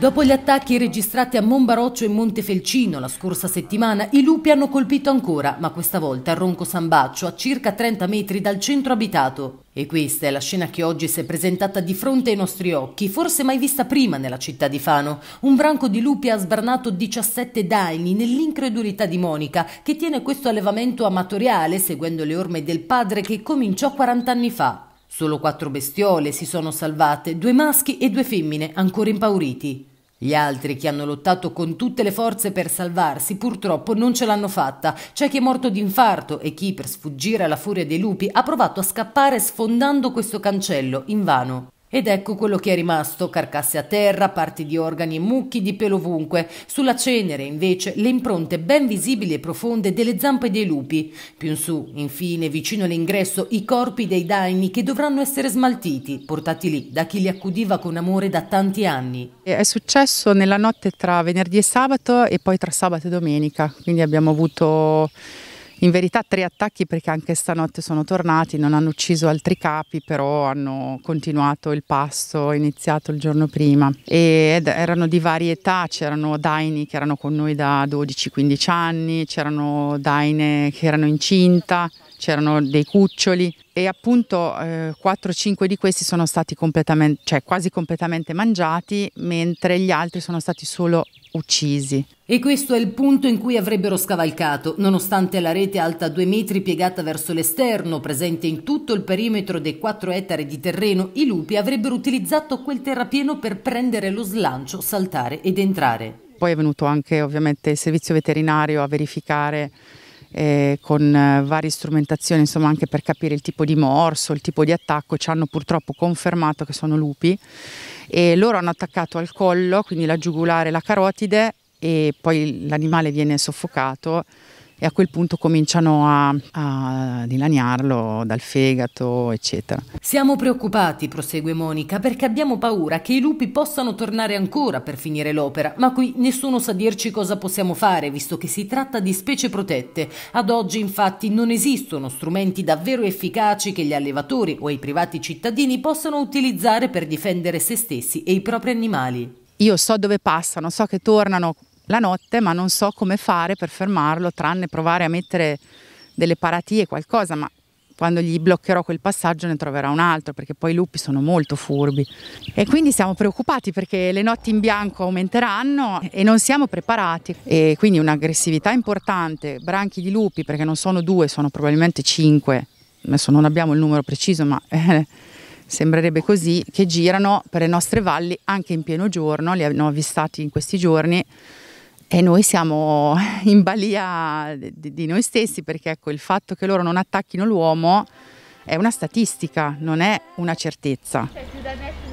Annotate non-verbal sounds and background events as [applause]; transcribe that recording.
Dopo gli attacchi registrati a Monbaroccio e Montefelcino la scorsa settimana, i lupi hanno colpito ancora, ma questa volta a Ronco Sambaccio, a circa 30 metri dal centro abitato. E questa è la scena che oggi si è presentata di fronte ai nostri occhi, forse mai vista prima nella città di Fano. Un branco di lupi ha sbarnato 17 daini nell'incredulità di Monica, che tiene questo allevamento amatoriale seguendo le orme del padre che cominciò 40 anni fa. Solo quattro bestiole si sono salvate, due maschi e due femmine ancora impauriti. Gli altri che hanno lottato con tutte le forze per salvarsi purtroppo non ce l'hanno fatta. C'è chi è morto di infarto e chi, per sfuggire alla furia dei lupi, ha provato a scappare sfondando questo cancello, invano. Ed ecco quello che è rimasto, carcasse a terra, parti di organi e mucchi di pelo ovunque, sulla cenere invece le impronte ben visibili e profonde delle zampe dei lupi, più in su, infine, vicino all'ingresso, i corpi dei daini che dovranno essere smaltiti, portati lì da chi li accudiva con amore da tanti anni. È successo nella notte tra venerdì e sabato e poi tra sabato e domenica, quindi abbiamo avuto in verità tre attacchi perché anche stanotte sono tornati, non hanno ucciso altri capi, però hanno continuato il passo iniziato il giorno prima ed erano di varie età, c'erano daini che erano con noi da 12-15 anni, c'erano daine che erano incinta c'erano dei cuccioli e appunto eh, 4-5 di questi sono stati completamente, cioè quasi completamente mangiati, mentre gli altri sono stati solo uccisi. E questo è il punto in cui avrebbero scavalcato, nonostante la rete alta 2 metri piegata verso l'esterno, presente in tutto il perimetro dei 4 ettari di terreno, i lupi avrebbero utilizzato quel terrapieno per prendere lo slancio, saltare ed entrare. Poi è venuto anche ovviamente il servizio veterinario a verificare eh, con eh, varie strumentazioni, insomma anche per capire il tipo di morso, il tipo di attacco, ci hanno purtroppo confermato che sono lupi e loro hanno attaccato al collo, quindi la giugulare e la carotide e poi l'animale viene soffocato e a quel punto cominciano a, a dilaniarlo dal fegato, eccetera. Siamo preoccupati, prosegue Monica, perché abbiamo paura che i lupi possano tornare ancora per finire l'opera, ma qui nessuno sa dirci cosa possiamo fare, visto che si tratta di specie protette. Ad oggi infatti non esistono strumenti davvero efficaci che gli allevatori o i privati cittadini possano utilizzare per difendere se stessi e i propri animali. Io so dove passano, so che tornano la notte, ma non so come fare per fermarlo, tranne provare a mettere delle paratie, qualcosa, ma quando gli bloccherò quel passaggio ne troverà un altro, perché poi i lupi sono molto furbi. E quindi siamo preoccupati perché le notti in bianco aumenteranno e non siamo preparati. E quindi un'aggressività importante, branchi di lupi, perché non sono due, sono probabilmente cinque, adesso non abbiamo il numero preciso, ma... Eh, sembrerebbe così, che girano per le nostre valli anche in pieno giorno, li hanno avvistati in questi giorni e noi siamo [laughs] in balia di, di noi stessi perché ecco, il fatto che loro non attacchino l'uomo è una statistica, non è una certezza. Cioè,